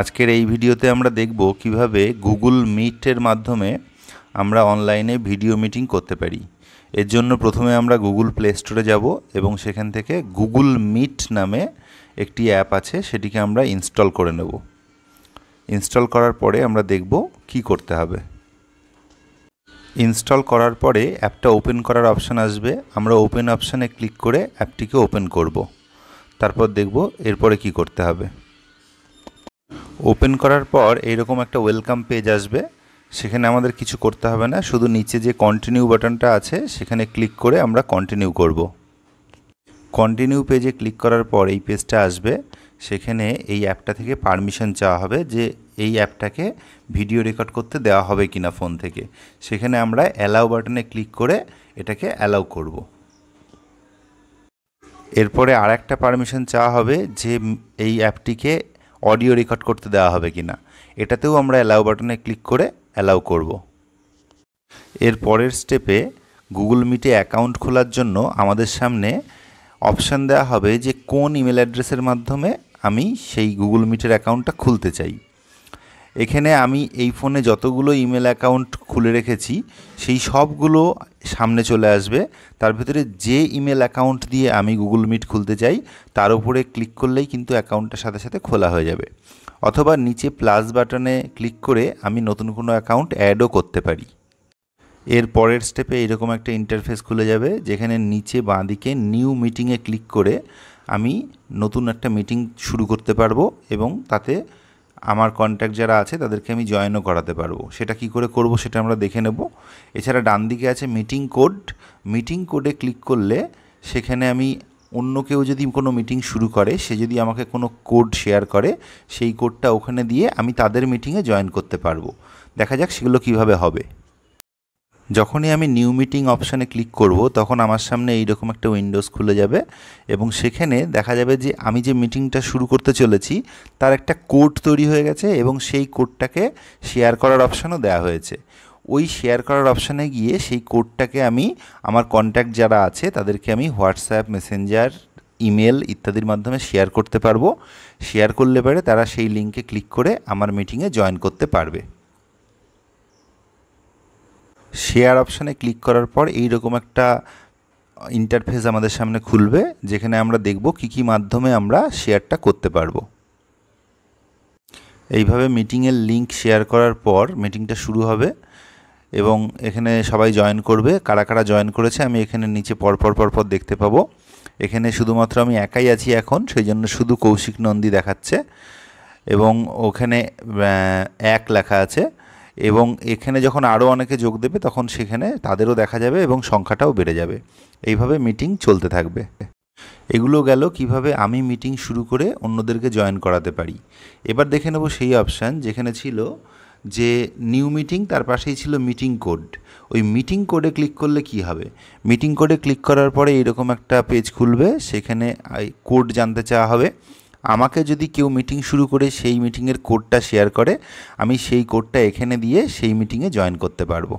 আজকের এই ভিডিওতে আমরা দেখব কিভাবে গুগল মিটের মাধ্যমে আমরা অনলাইনে ভিডিও মিটিং করতে পারি এর জন্য প্রথমে আমরা গুগল প্লে স্টোরে যাব এবং সেখান থেকে গুগল মিট নামে একটি অ্যাপ আছে সেটিকে আমরা ইনস্টল করে নেব ইনস্টল করার পরে আমরা দেখব কি করতে হবে ইনস্টল করার পরে অ্যাপটা ওপেন করার অপশান আসবে আমরা ওপেন অপশানে ক্লিক করে অ্যাপটিকে ওপেন করব তারপর দেখব এরপরে কি করতে হবে ওপেন করার পর এইরকম একটা ওয়েলকাম পেজ আসবে সেখানে আমাদের কিছু করতে হবে না শুধু নিচে যে কন্টিনিউ বাটনটা আছে সেখানে ক্লিক করে আমরা কন্টিনিউ করব কন্টিনিউ পেজে ক্লিক করার পর এই পেজটা আসবে সেখানে এই অ্যাপটা থেকে পারমিশন চাওয়া হবে যে এই অ্যাপটাকে ভিডিও রেকর্ড করতে দেওয়া হবে কিনা ফোন থেকে সেখানে আমরা অ্যালাউ বাটনে ক্লিক করে এটাকে অ্যালাউ করব এরপরে আর একটা পারমিশন চাওয়া হবে যে এই অ্যাপটিকে অডিও রেকর্ড করতে দেওয়া হবে কি না এটাতেও আমরা অ্যালাউ বাটনে ক্লিক করে অ্যালাউ করব এর পরের স্টেপে গুগল মিটে অ্যাকাউন্ট খোলার জন্য আমাদের সামনে অপশান দেওয়া হবে যে কোন ইমেল অ্যাড্রেসের মাধ্যমে আমি সেই গুগল মিটের অ্যাকাউন্টটা খুলতে চাই এখানে আমি এই ফোনে যতগুলো ইমেল অ্যাকাউন্ট খুলে রেখেছি সেই সবগুলো সামনে চলে আসবে তার ভিতরে যে ইমেল অ্যাকাউন্ট দিয়ে আমি গুগল মিট খুলতে চাই তার উপরে ক্লিক করলেই কিন্তু অ্যাকাউন্টটার সাথে সাথে খোলা হয়ে যাবে অথবা নিচে প্লাস বাটনে ক্লিক করে আমি নতুন কোনো অ্যাকাউন্ট অ্যাডও করতে পারি এর পরের স্টেপে এরকম একটা ইন্টারফেস খুলে যাবে যেখানে নিচে বাঁদিকে নিউ মিটিংয়ে ক্লিক করে আমি নতুন একটা মিটিং শুরু করতে পারবো এবং তাতে আমার কন্ট্যাক্ট যারা আছে তাদেরকে আমি জয়েনও করাতে পারবো সেটা কি করে করব সেটা আমরা দেখে নেব এছাড়া ডান দিকে আছে মিটিং কোড মিটিং কোডে ক্লিক করলে সেখানে আমি অন্য কেউ যদি কোনো মিটিং শুরু করে সে যদি আমাকে কোনো কোড শেয়ার করে সেই কোডটা ওখানে দিয়ে আমি তাদের মিটিংয়ে জয়েন করতে পারবো দেখা যাক সেগুলো কিভাবে হবে যখনই আমি নিউ মিটিং অপশানে ক্লিক করব তখন আমার সামনে এইরকম একটা উইন্ডোজ খুলে যাবে এবং সেখানে দেখা যাবে যে আমি যে মিটিংটা শুরু করতে চলেছি তার একটা কোড তৈরি হয়ে গেছে এবং সেই কোডটাকে শেয়ার করার অপশানও দেওয়া হয়েছে ওই শেয়ার করার অপশানে গিয়ে সেই কোডটাকে আমি আমার কন্ট্যাক্ট যারা আছে তাদেরকে আমি হোয়াটসঅ্যাপ মেসেঞ্জার ইমেল ইত্যাদির মাধ্যমে শেয়ার করতে পারবো শেয়ার করলে পারে তারা সেই লিঙ্কে ক্লিক করে আমার মিটিংয়ে জয়েন করতে পারবে শেয়ার অপশানে ক্লিক করার পর এই রকম একটা ইন্টারফেস আমাদের সামনে খুলবে যেখানে আমরা দেখব কি কি মাধ্যমে আমরা শেয়ারটা করতে পারবো এইভাবে মিটিংয়ের লিঙ্ক শেয়ার করার পর মিটিংটা শুরু হবে এবং এখানে সবাই জয়েন করবে কারা কারা জয়েন করেছে আমি এখানে নিচে পরপর পরপর দেখতে পাবো এখানে শুধুমাত্র আমি একাই আছি এখন সেই জন্য শুধু কৌশিক নন্দী দেখাচ্ছে এবং ওখানে এক লেখা আছে এবং এখানে যখন আরও অনেকে যোগ দেবে তখন সেখানে তাদেরও দেখা যাবে এবং সংখ্যাটাও বেড়ে যাবে এইভাবে মিটিং চলতে থাকবে এগুলো গেল কিভাবে আমি মিটিং শুরু করে অন্যদেরকে জয়েন করাতে পারি এবার দেখে নেব সেই অপশান যেখানে ছিল যে নিউ মিটিং তার পাশেই ছিল মিটিং কোড ওই মিটিং কোডে ক্লিক করলে কি হবে মিটিং কোডে ক্লিক করার পরে এরকম একটা পেজ খুলবে সেখানে কোড জানতে চাওয়া হবে আমাকে যদি কেউ মিটিং শুরু করে সেই মিটিংয়ের কোডটা শেয়ার করে আমি সেই কোডটা এখানে দিয়ে সেই মিটিংয়ে জয়েন করতে পারবো